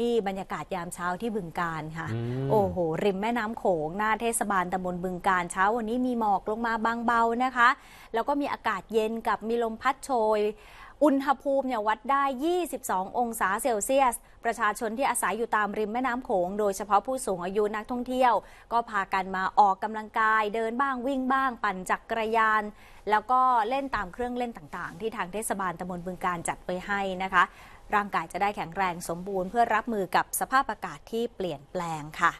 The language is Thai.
นี่บรรยากาศยามเช้าที่บึงการค่ะ โอ้โห ริมแม่น้ำโขง หน้าเทศบาลตำบลบึงการ เช้าวันนี้มีหมอกลงมาบางเบานะคะ แล้วก็มีอากาศเย็นกับมีลมพัดโชย อุณหภูมิเนี่ยวัดได้ 22 องศาเซลเซียส ประชาชนที่อาศัยอยู่ตามริมแม่น้ำโขงโดยเฉพาะผู้สูงอายุ นักท่องเที่ยว ก็พากันมาออกกำลังกาย เดินบ้าง วิ่งบ้าง ปั่นจักกรยาน แล้วก็เล่นตามเครื่องเล่นต่าง ๆ ที่ทางเทศบาลตำบลบึงการจัดไปให้นะคะร่างกายจะได้แข็งแรงสมบูรณ์เพื่อรับมือกับสภาพอากาศที่เปลี่ยนแปลงค่ะ